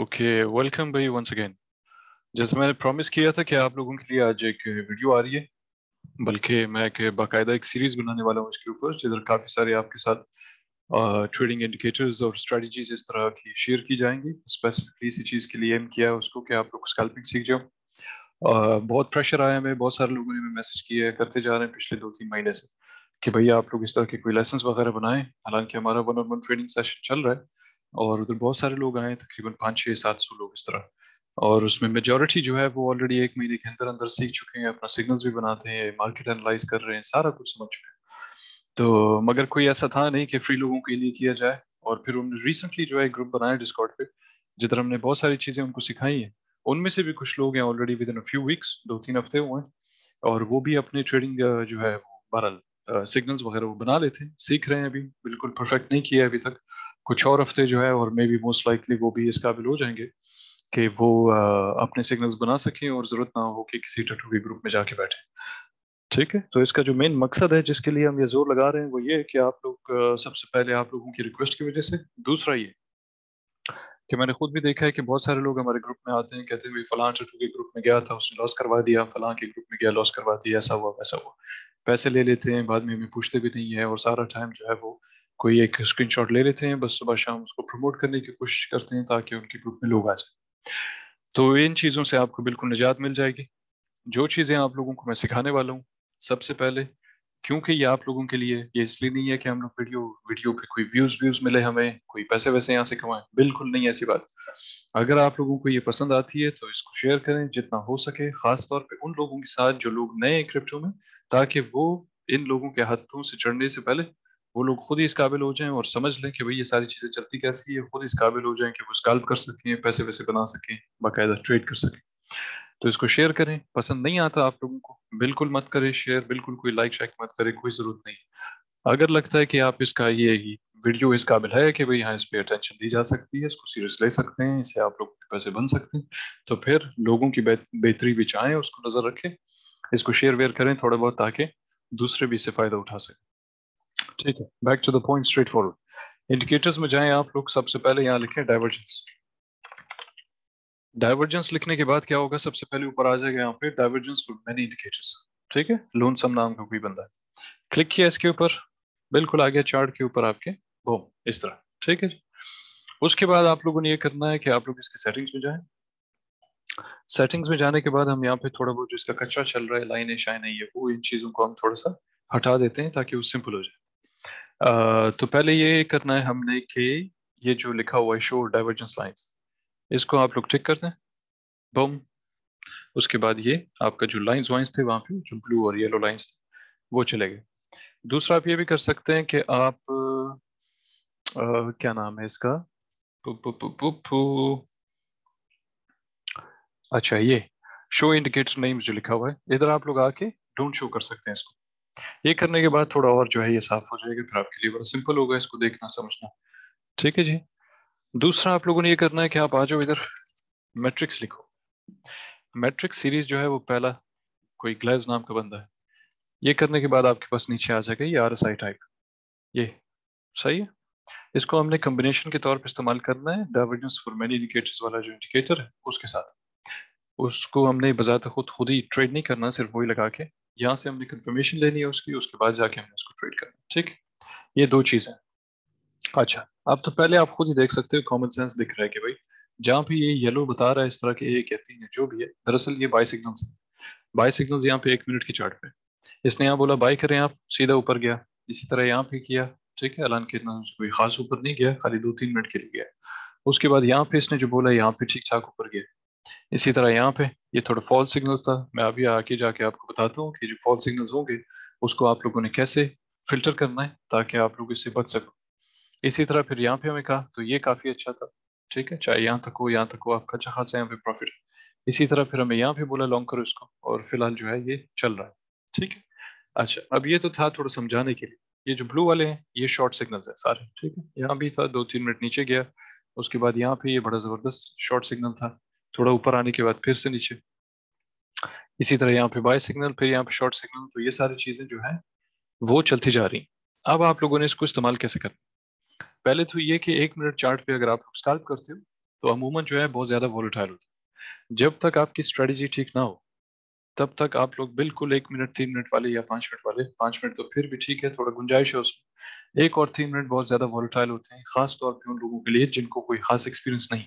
Okay welcome भाई once again जैसे मैंने प्रॉमिस किया था कि आप लोगों के लिए आज एक वीडियो आ रही है बल्कि मैं एक बाकायदा एक सीरीज बनाने वाला हूँ इसके ऊपर जिधर काफ़ी सारे आपके साथ ट्रेडिंग इंडिकेटर्स और स्ट्रेटजीज इस तरह की शेयर की जाएंगी स्पेसिफिकली इसी चीज़ के लिए एम किया है उसको कि आप लोग स्कैल्पिंग सीख जाओ बहुत प्रेशर आया हमें बहुत सारे लोगों ने हमें मैसेज किया है करते जा रहे हैं पिछले दो तीन महीने से कि भैया आप लोग इस तरह के कोई लाइसेंस वगैरह बनाएं हालांकि हमारा one on one training session चल रहा है और उधर बहुत सारे लोग आए तकरीबन पाँच छः सात सौ लोग इस तरह और उसमें मेजोरिटी जो है वो ऑलरेडी एक महीने के अंदर अंदर सीख चुके हैं अपना सिग्नल्स भी बनाते हैं मार्केट एनालाइज कर रहे हैं सारा कुछ समझ चुके हैं तो मगर कोई ऐसा था नहीं कि फ्री लोगों के लिए किया जाए और फिर उन्होंने रिसेंटली जो है ग्रुप बनाया डिस्कॉट पे जिधर हमने बहुत सारी चीज़ें उनको सिखाई हैं उनमें से भी कुछ लोग हैं already within a few weeks दो तीन हफ्ते हुए हैं और वो भी अपने ट्रेडिंग जो है बहरल सिग्नल्स वगैरह वो बना लेते हैं सीख रहे हैं अभी बिल्कुल परफेक्ट नहीं किया है अभी तक कुछ और हफ्ते जो है और मे बी मोस्ट लाइकली वो भी इस काबिल हो जाएंगे कि वो अपने सिग्नल्स बना सकें और ज़रूरत ना हो कि किसी टटू के ग्रुप में जाके बैठे ठीक है तो इसका जो मेन मकसद है जिसके लिए हम ये जोर लगा रहे हैं वो ये है कि आप लोग सबसे पहले आप लोगों की रिक्वेस्ट की वजह से दूसरा ये कि मैंने खुद भी देखा है कि बहुत सारे लोग हमारे ग्रुप में आते हैं कहते हैं फलां टटू के ग्रुप में गया था उसने लॉस करवा दिया फलां के ग्रुप में गया लॉस करवा दिया ऐसा हुआ वैसा हुआ पैसे ले लेते हैं बाद में हमें पूछते भी नहीं है और सारा टाइम जो है वो कोई एक स्क्रीनशॉट ले लेते हैं बस सुबह शाम उसको प्रमोट करने की कोशिश करते हैं ताकि उनके ग्रुप में लोग आ जाए तो इन चीज़ों से आपको बिल्कुल निजात मिल जाएगी जो चीज़ें आप लोगों को मैं सिखाने वाला हूँ सबसे पहले क्योंकि ये आप लोगों के लिए ये इसलिए नहीं है कि हम लोग वीडियो वीडियो पे कोई व्यूज व्यूज मिले हमें कोई पैसे वैसे यहाँ से कमाएं बिल्कुल नहीं ऐसी बात अगर आप लोगों को ये पसंद आती है तो इसको शेयर करें जितना हो सके खास तौर पे उन लोगों के साथ जो लोग नए हैं क्रिप्टो में ताकि वो इन लोगों के हाथों से चढ़ने से पहले वो लोग खुद ही इस काबिल हो जाएं और समझ लें कि भाई ये सारी चीज़ें चलती कैसी है खुद इस काबिल हो जाएं कि वो स्कैल्प कर सकें पैसे वैसे बना सकें बाकायदा ट्रेड कर सकें तो इसको शेयर करें पसंद नहीं आता आप लोगों को बिल्कुल मत करें शेयर बिल्कुल कोई लाइक शाइक मत करें कोई ज़रूरत नहीं अगर लगता है कि आप इसका ये वीडियो इस काबिल है कि भाई यहाँ इस पर अटेंशन दी जा सकती है इसको सीरियस ले सकते हैं इससे आप लोग पैसे बन सकते हैं तो फिर लोगों की बेहतरी भी चाहें उसको नज़र रखें इसको शेयर वेयर करें थोड़ा बहुत ताकि दूसरे भी इससे फ़ायदा उठा सकें ठीक है back to the point straightforward indicators में जाएं आप लोग सबसे पहले यहाँ लिखें डाइवर्जेंस डाइवर्जेंस लिखने के बाद क्या होगा सबसे पहले ऊपर आ जाएगा यहाँ पे डाइवर्जेंस फॉर मेनी इंडिकेटर्स ठीक है लोन सम नाम का कोई बंदा है क्लिक किया इसके ऊपर बिल्कुल आ गया चार्ट के ऊपर आपके बूम इस तरह ठीक है उसके बाद आप लोगों ने ये करना है कि आप लोग इसके सेटिंग्स में जाएं सेटिंग्स में जाने के बाद हम यहाँ पे थोड़ा बहुत जो इसका कचरा चल रहा है लाइन है शाइन है ये वो इन चीज़ों को हम थोड़ा सा हटा देते हैं ताकि वो सिंपल हो जाए तो पहले ये करना है हमने कि ये जो लिखा हुआ है शो डाइवर्जेंस लाइंस इसको आप लोग टिक कर दें बम उसके बाद ये आपका जो लाइंस वाइंस थे वहाँ पे जो ब्लू और येलो लाइंस थे वो चले गए दूसरा आप ये भी कर सकते हैं कि आप आ, क्या नाम है इसका पु, पु, पु, पु, पु, अच्छा ये शो इंडिकेटर नेम्स जो लिखा हुआ है इधर आप लोग आके डोंट शो कर सकते हैं इसको ये करने के बाद थोड़ा और जो है ये साफ हो जाएगा फिर आपके लिए बड़ा सिंपल होगा इसको देखना समझना ठीक है जी दूसरा आप लोगों ने ये करना है कि आप आ जाओ इधर मैट्रिक्स लिखो मैट्रिक्स सीरीज जो है वो पहला कोई ग्लेज नाम का बंदा है ये करने के बाद आपके पास नीचे आ जाएगा ये आर एस आई टाइप ये सही है इसको हमने कम्बिनेशन के तौर पर इस्तेमाल करना है डाइवर्जेंस फॉर मेनी इंडिकेटर्स वाला जो इंडिकेटर है उसके साथ उसको हमने बजाते खुद खुद ही ट्रेड नहीं करना सिर्फ वही लगा के यहाँ से हमने कंफर्मेशन लेनी है उसकी उसके बाद जाके हमने उसको ट्रेड करना ठीक ये दो चीज़ें अच्छा अब तो पहले आप खुद ही देख सकते हो कॉमन सेंस दिख रहा है कि भाई जहाँ पे ये येलो बता रहा है इस तरह के एक या तीन जो भी है दरअसल ये बाई सिग्नल्स हैं बाई सिग्नल्स यहाँ पे एक मिनट के चार्ट पे इसने यहाँ बोला बाई करें आप सीधा ऊपर गया इसी तरह यहाँ पे किया ठीक है अलान के कोई खास ऊपर नहीं गया खाली दो तीन मिनट के लिए गया उसके बाद यहाँ पे इसने जो बोला यहाँ पे ठीक ठाक ऊपर गया इसी तरह यहाँ पे ये थोड़ा फॉल्स सिग्नल्स था मैं अभी आके जाके आपको बताता हूँ कि जो फॉल्स सिग्नल्स होंगे उसको आप लोगों ने कैसे फिल्टर करना है ताकि आप लोग इससे बच सको इसी तरह फिर यहाँ पे हमें कहा तो ये काफ़ी अच्छा था ठीक है चाहे यहाँ तक हो यहाँ तक हो आपका अच्छा खासा यहाँ पे प्रॉफिट इसी तरह फिर हमें यहाँ पे बोला लॉन्ग करो इसको और फिलहाल जो है ये चल रहा है ठीक है अच्छा अब ये तो था थोड़ा समझाने के लिए ये जो ब्लू वाले हैं ये शॉर्ट सिग्नल्स हैं सारे ठीक है यहाँ भी था दो तीन मिनट नीचे गया उसके बाद यहाँ पे ये बड़ा ज़बरदस्त शॉर्ट सिग्नल था थोड़ा ऊपर आने के बाद फिर से नीचे इसी तरह यहाँ पे बाय सिग्नल फिर यहाँ पे शॉर्ट सिग्नल तो ये सारी चीज़ें जो है वो चलती जा रही अब आप लोगों ने इसको इस्तेमाल कैसे करना पहले तो ये कि एक मिनट चार्ट पे अगर आप स्टार्ट करते हो तो अमूमन जो है बहुत ज़्यादा वॉलेटाइल होता है जब तक आपकी स्ट्रेटजी ठीक ना हो तब तक आप लोग बिल्कुल एक मिनट तीन मिनट वाले या पाँच मिनट वाले पाँच मिनट तो फिर भी ठीक है थोड़ा गुंजाइश है उसमें एक और तीन मिनट बहुत ज़्यादा वॉलेटाइल होते हैं खासतौर पर उन लोगों के लिए जिनको कोई खास एक्सपीरियंस नहीं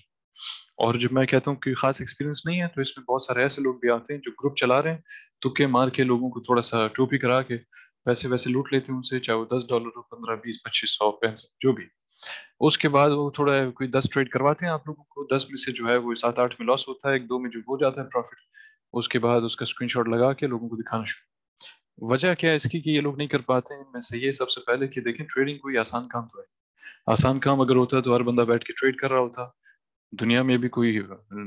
और जब मैं कहता हूँ कि खास एक्सपीरियंस नहीं है तो इसमें बहुत सारे ऐसे लोग भी आते हैं जो ग्रुप चला रहे हैं तुक्के मार के लोगों को थोड़ा सा टोपी करा के पैसे वैसे लूट लेते हैं उनसे चाहे वो दस डॉलर हो पंद्रह बीस पच्चीस सौ पैंसठ जो भी उसके बाद वो थोड़ा कोई दस ट्रेड करवाते हैं आप लोगों को दस में से जो है वो सात आठ में लॉस होता है एक दो में जो हो जाता है प्रॉफिट उसके बाद उसका शॉट लगा के लोगों को दिखाना शुरू वजह क्या है इसकी कि ये लोग नहीं कर पाते हैं से ये सबसे पहले कि देखें ट्रेडिंग कोई आसान काम तो है आसान काम अगर होता है तो हर बंदा बैठ के ट्रेड कर रहा होता दुनिया में भी कोई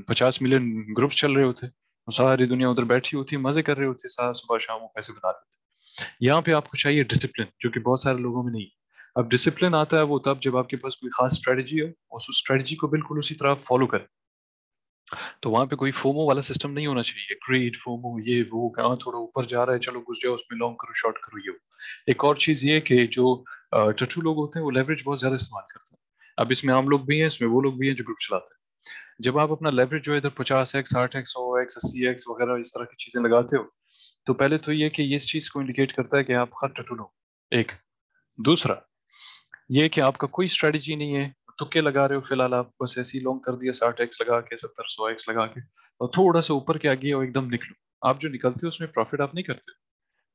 पचास मिलियन ग्रुप्स चल रहे होते और सारी दुनिया उधर बैठी होती मजे कर रहे होते सारा सुबह शाम वो पैसे बना रहे होते यहाँ पे आपको चाहिए डिसिप्लिन जो कि बहुत सारे लोगों में नहीं अब डिसिप्लिन आता है वो तब जब आपके पास कोई खास स्ट्रेटजी हो और उस स्ट्रेटजी को बिल्कुल उसी तरह फॉलो करें तो वहां पे कोई फोमो वाला सिस्टम नहीं होना चाहिए क्रीड फोमो ये वो कहाँ थोड़ा ऊपर जा रहा है चलो घुस जाओ उसमें लॉन्ग करो शॉर्ट करो ये वो एक और चीज़ ये कि जो टटू लोग होते हैं वो लेवरेज बहुत ज़्यादा इस्तेमाल करते हैं अब इसमें हम लोग भी हैं इसमें वो लोग भी हैं जो ग्रुप चलाते हैं जब आप अपना लेवरेज जो इधर पचास एक्स साठ एक्स सौ एक्स अस्सी एक्स वगैरह इस तरह की चीज़ें लगाते हो तो पहले तो ये कि ये इस चीज़ को इंडिकेट करता है कि आप खर्च टटुल हो एक दूसरा ये कि आपका कोई स्ट्रेटजी नहीं है तुक्के लगा रहे हो फिलहाल आप बस ऐसी लॉन्ग कर दिया साठ एक्स लगा के सत्तर सौ एक्स लगा के और थोड़ा सा ऊपर के आगे और एकदम निकलो आप जो निकलते हो उसमें प्रॉफिट आप नहीं करते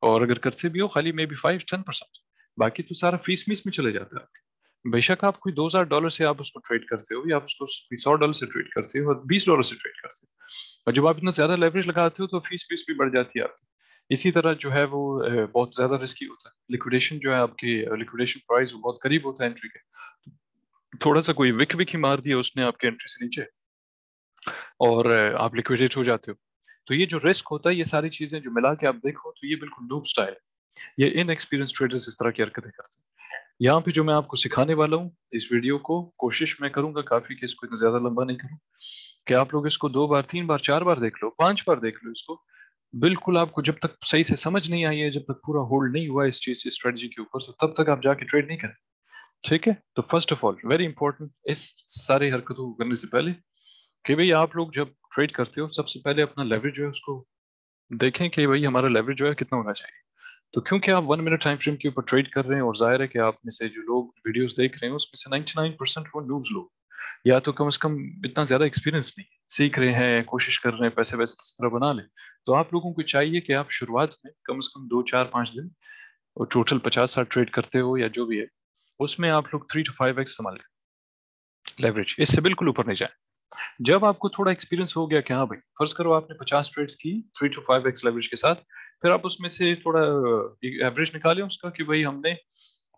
और अगर करते भी हो खाली maybe five ten percent बाकी तो सारा फीस मीस में चले जाता है आपके बेशक आप कोई दो हजार डॉलर से आप उसको ट्रेड करते हो या आप उसको सौ डॉलर से ट्रेड करते हो और बीस डॉलर से ट्रेड करते हो और जब आप इतना ज्यादा लेवरेज लगाते हो तो फीस फीस भी बढ़ जाती है आपकी इसी तरह जो है वो बहुत ज्यादा रिस्की होता है लिक्विडेशन जो है आपकी लिक्विडेशन प्राइस बहुत करीब होता है एंट्री के थोड़ा सा कोई विक विक ही मार दिया उसने आपके एंट्री से नीचे और आप लिक्विडेट हो जाते हो तो ये जो रिस्क होता है ये सारी चीजें जो मिला के आप देखो तो ये बिल्कुल डूब स्टाइल है ये इन एक्सपीरियंस ट्रेडर्स इस तरह की हरकतें करते हैं यहाँ पे जो मैं आपको सिखाने वाला हूँ इस वीडियो को कोशिश मैं करूंगा काफी कि इसको ज्यादा लंबा नहीं करूँ कि आप लोग इसको दो बार तीन बार चार बार देख लो पांच बार देख लो इसको बिल्कुल आपको जब तक सही से समझ नहीं आई है जब तक पूरा होल्ड नहीं हुआ इस चीज से स्ट्रेटजी के ऊपर तो तब तक आप जाके ट्रेड नहीं करें ठीक है तो first of all very important इस सारे हरकतों को करने से पहले कि भाई आप लोग जब ट्रेड करते हो सबसे पहले अपना लेवरेज जो है उसको देखें कि भाई हमारा लेवरेज जो है कितना होना चाहिए तो क्योंकि आप वन मिनट टाइम फ्रेम के ऊपर ट्रेड कर रहे हैं और जाहिर है कि आप में से जो लोग वीडियोस देख रहे हैं उसमें से 99 परसेंट वो नूब्स लोग या तो कम से कम इतना ज्यादा एक्सपीरियंस नहीं सीख रहे हैं कोशिश कर रहे हैं पैसे वैसे किस तरह बना लें तो आप लोगों को चाहिए कि आप शुरुआत में कम से कम दो चार पाँच दिन और टोटल पचास साठ ट्रेड करते हो या जो भी है उसमें आप लोग थ्री टू फाइव एक्स संभाल करें लेवरेज इससे बिल्कुल ऊपर नहीं जाए जब आपको थोड़ा एक्सपीरियंस हो गया कि हाँ भाई फर्ज करो आपने पचास ट्रेड्स की three to five x leverage के साथ फिर आप उसमें से थोड़ा एवरेज निकाले उसका कि भाई हमने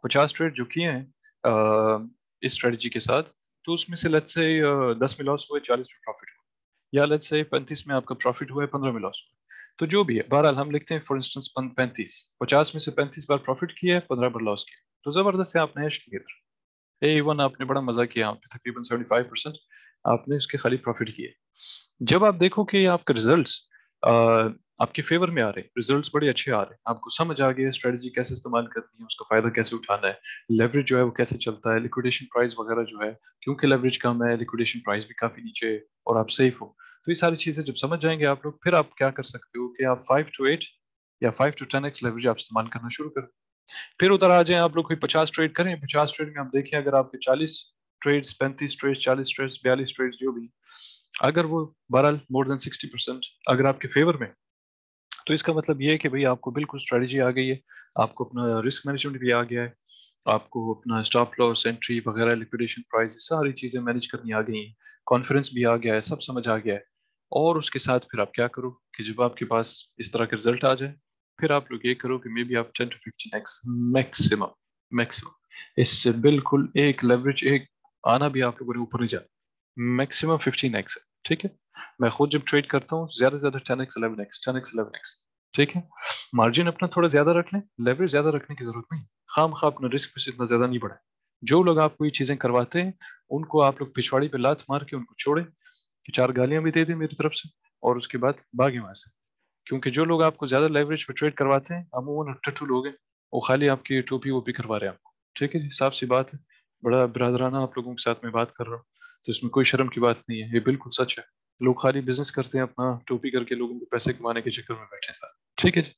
पचास ट्रेड जो किए हैं इस स्ट्रेटजी के साथ तो उसमें से लेट्स से दस में लॉस हुए चालीस में प्रॉफिट हुआ या लेट्स से पैंतीस में आपका प्रॉफिट हुआ है पंद्रह में लॉस हुआ तो जो भी है बहरहाल हम लिखते हैं फॉर इंस्टेंस पैंतीस पचास में से पैंतीस बार प्रॉफिट किया है पंद्रह बार लॉस किया तो जबरदस्त है आपने ऐश किया ए वन आपने बड़ा मजा किया यहाँ पे तकरीबन फाइव परसेंट आपने इसके खाली प्रॉफिट किए जब आप देखो कि आपके रिजल्ट्स आपके फेवर में आ रहे हैं रिजल्ट्स बड़े अच्छे आ रहे हैं आपको समझ आ गया स्ट्रेटजी कैसे इस्तेमाल करनी है उसका फायदा कैसे उठाना है लेवरेज जो है वो कैसे चलता है लिक्विडेशन प्राइस वगैरह जो है क्योंकि लेवरेज कम है लिक्विडेशन प्राइस भी काफी नीचे है और आप सेफ हो तो ये सारी चीजें जब समझ जाएंगे आप लोग फिर आप क्या कर सकते हो कि आप फाइव टू एट या five to ten x leverage आप इस्तेमाल करना शुरू करो फिर उधर आ जाए आप लोग कोई पचास ट्रेड करें पचास ट्रेड में आप देखें अगर आपके चालीस ट्रेड पैंतीस ट्रेड चालीस ट्रेड बयालीस ट्रेड जो भी अगर वो बहरहाल मोर देन सिक्सटी परसेंट अगर आपके फेवर में तो इसका मतलब ये है कि भाई आपको बिल्कुल स्ट्रेटजी आ गई है आपको अपना रिस्क मैनेजमेंट भी आ गया है आपको अपना स्टॉप लॉस एंट्री वगैरह लिक्विडेशन प्राइस सारी चीज़ें मैनेज करनी आ गई हैं कॉन्फिडेंस भी आ गया है सब समझ आ गया है और उसके साथ फिर आप क्या करो कि जब आपके पास इस तरह के रिजल्ट आ जाए फिर आप लोग ये करो कि मे बी आप ten to fifteen x maximum maximum इससे बिल्कुल एक लेवरेज एक आना भी आप लोगों ने ऊपर नहीं जाना मैक्सिमम फिफ्टीन एक्स है ठीक है मैं खुद जब ट्रेड करता हूँ ज्यादा से ज्यादा ten x eleven x ten x eleven x ठीक है मार्जिन अपना थोड़ा ज्यादा रख लें लेवरेज ज्यादा रखने की जरूरत नहीं खाम खा अपना रिस्क पे इतना ज्यादा नहीं बढ़ाए जो लोग आपको ये चीजें करवाते हैं उनको आप लोग पिछवाड़ी पे लात मार के उनको छोड़े चार गालियां भी दे दें मेरी तरफ से और उसके बाद बागे वहां से क्योंकि जो लोग आपको ज्यादा लेवरेज पे ट्रेड करवाते हैं अब वो टट्टू लोग हैं वो खाली आपकी टोपी वो भी करवा रहे हैं आपको ठीक है जी साफ सी बात है बड़ा बरदराना आप लोगों के साथ में बात कर रहा हूँ तो इसमें कोई शर्म की बात नहीं है ये बिल्कुल सच है लोग खाली बिजनेस करते हैं अपना टोपी करके लोगों को पैसे कमाने के चक्कर में बैठे सारे ठीक है जी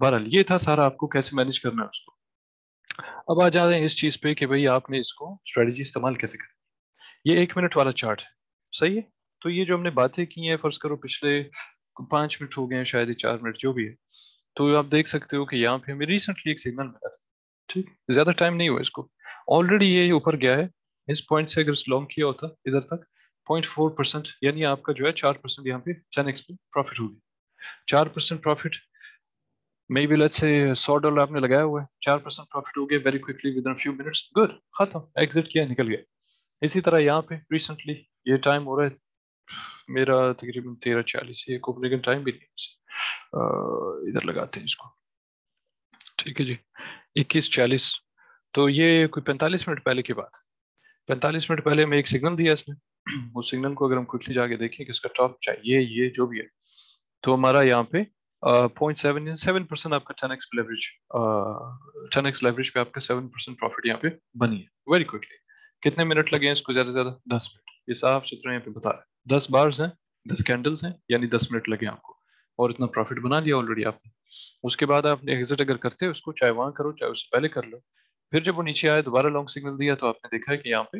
बहरहाल ये था सारा आपको कैसे मैनेज करना है उसको अब आ जा रहे हैं इस चीज पे कि भाई आपने इसको स्ट्रेटजी इस्तेमाल कैसे करें ये एक मिनट वाला चार्ट है सही है तो ये जो हमने बातें की हैं फर्ज करो पिछले पांच मिनट हो गए हैं शायद चार मिनट जो भी है तो आप देख सकते हो कि यहाँ पे हमें रिसेंटली एक सिग्नल मिला था ठीक ज़्यादा टाइम नहीं हुआ इसको ऑलरेडी ये ऊपर गया है इस पॉइंट से अगर लॉन्ग किया होता इधर तक पॉइंट फोर परसेंट यानी आपका जो है चार परसेंट यहाँ पे टेन एक्स पे प्रॉफिट होगी चार percent profit maybe let's say सौ डॉलर आपने लगाया हुआ है चार परसेंट प्रॉफिट हो गया very quickly within few minutes good खत्म एग्जिट किया निकल गया इसी तरह यहाँ पे रिसेंटली ये टाइम हो रहा है मेरा तकरीबन तेरह चालीस ये कोपरेटिव टाइम भी नहीं इधर लगाते हैं इसको ठीक है जी इक्कीस चालीस तो ये कोई पैंतालीस मिनट पहले की बात पैंतालीस मिनट पहले हमें एक सिग्नल दिया इसने उस सिग्नल को अगर हम क्विकली जाके देखें कि इसका टॉप चाहिए ये जो भी है तो हमारा यहाँ पे पॉइंट सेवन या सेवन परसेंट आपका ten x leverage ten x leverage पे आपका सेवन परसेंट प्रॉफिट यहाँ पे बनी है वेरी क्विकली कितने मिनट लगे हैं इसको ज्यादा से ज्यादा दस मिनट ये साफ सुथरा यहाँ पे बता रहे हैं दस बार्स हैं दस कैंडल्स हैं यानी दस मिनट लगे आपको और इतना प्रॉफिट बना लिया ऑलरेडी आपने उसके बाद आपने एग्जिट अगर करते हैं उसको चाहे वहां करो चाहे उससे पहले कर लो फिर जब वो नीचे आया दोबारा लॉन्ग सिग्नल दिया तो आपने देखा कि यहाँ पे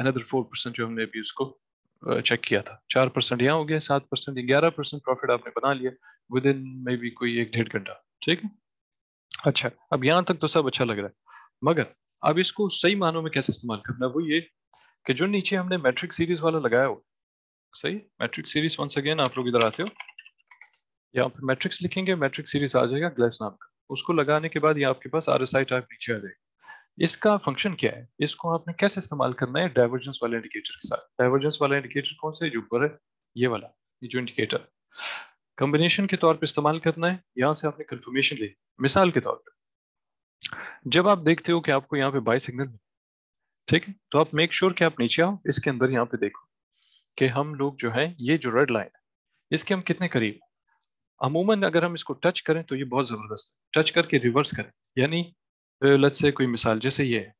अनदर फोर परसेंट जो हमने अभी उसको चेक किया था चार परसेंट यहाँ हो गया सात परसेंट ग्यारह परसेंट प्रॉफिट आपने बना लिया विद इन मे बी कोई एक डेढ़ घंटा ठीक है अच्छा अब यहाँ तक तो सब अच्छा लग रहा है मगर अब इसको सही मानों में कैसे इस्तेमाल करना वो ये कि जो नीचे हमने मैट्रिक सीरीज वाला लगाया हो सही मैट्रिक सीरीज वंस अगेन आप लोग इधर आते हो यहाँ पे मैट्रिक्स लिखेंगे मैट्रिक सीरीज आ जाएगा ग्लेस नाम का उसको लगाने के बाद ये आपके पास आर एस आई टाइप नीचे आ जाएगा इसका फंक्शन क्या है इसको आपने कैसे इस्तेमाल करना है डाइवर्जेंस वाले इंडिकेटर के साथ डाइवर्जेंस वाला इंडिकेटर कौन सा है जो ऊपर है ये वाला ये जो इंडिकेटर कॉम्बिनेशन के तौर पे इस्तेमाल करना है यहाँ से आपने कंफर्मेशन ली मिसाल के तौर पे जब आप देखते हो कि आपको यहाँ पे बाई सिग्नल ठीक है तो आप मेक श्योर sure कि आप नीचे आओ इसके अंदर यहाँ पे देखो कि हम लोग जो है ये जो रेड लाइन है इसके हम कितने करीब अमूमन अगर हम इसको टच करें तो ये बहुत ज़बरदस्त है टच करके रिवर्स करें यानी लत से कोई मिसाल जैसे ये है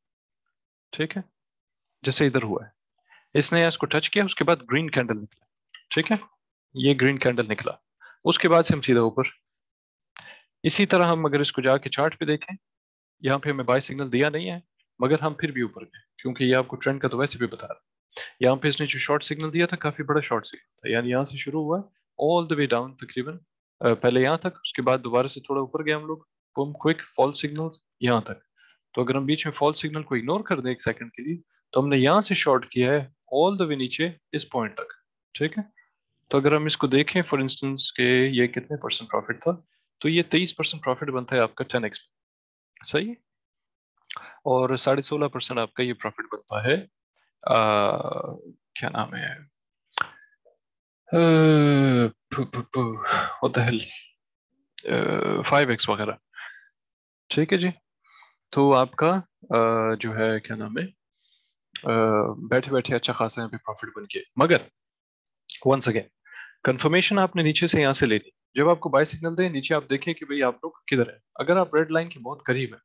ठीक है जैसे इधर हुआ है इसने इसको टच किया उसके बाद ग्रीन कैंडल निकला ठीक है ये ग्रीन कैंडल निकला उसके बाद से हम सीधा ऊपर इसी तरह हम अगर इसको जाके चार्ट पे देखें यहाँ पे हमें बाय सिग्नल दिया नहीं है मगर हम फिर भी ऊपर गए क्योंकि ये आपको ट्रेंड का तो वैसे भी बता रहा है यहाँ पे इसने जो शॉर्ट सिग्नल दिया था काफी बड़ा शॉर्ट सिग्नल था यानी यहाँ से शुरू हुआ ऑल द वे डाउन तकरीबन पहले यहाँ तक उसके बाद दोबारा से थोड़ा ऊपर गए हम लोग बुम क्विक फॉल सिग्नल यहाँ तक तो अगर हम बीच में फॉल सिग्नल को इग्नोर कर दें एक सेकंड के लिए तो हमने यहाँ से शॉर्ट किया है ऑल द वे नीचे इस पॉइंट तक ठीक है तो अगर हम इसको देखें फॉर इंस्टेंस के ये कितने परसेंट प्रॉफिट था तो ये तेईस परसेंट प्रॉफिट बनता है आपका टेन एक्स सही है और साढ़े सोलह परसेंट आपका ये प्रॉफिट बनता है आ, क्या नाम है फाइव एक्स वगैरह ठीक है जी तो आपका आ, जो है क्या नाम है बैठे बैठे अच्छा खासा यहाँ पे प्रॉफिट बन के मगर वंस अगेन कंफर्मेशन आपने नीचे से यहाँ से ले ली जब आपको बाय सिग्नल दे नीचे आप देखें कि भाई आप लोग किधर है अगर आप रेड लाइन के बहुत करीब है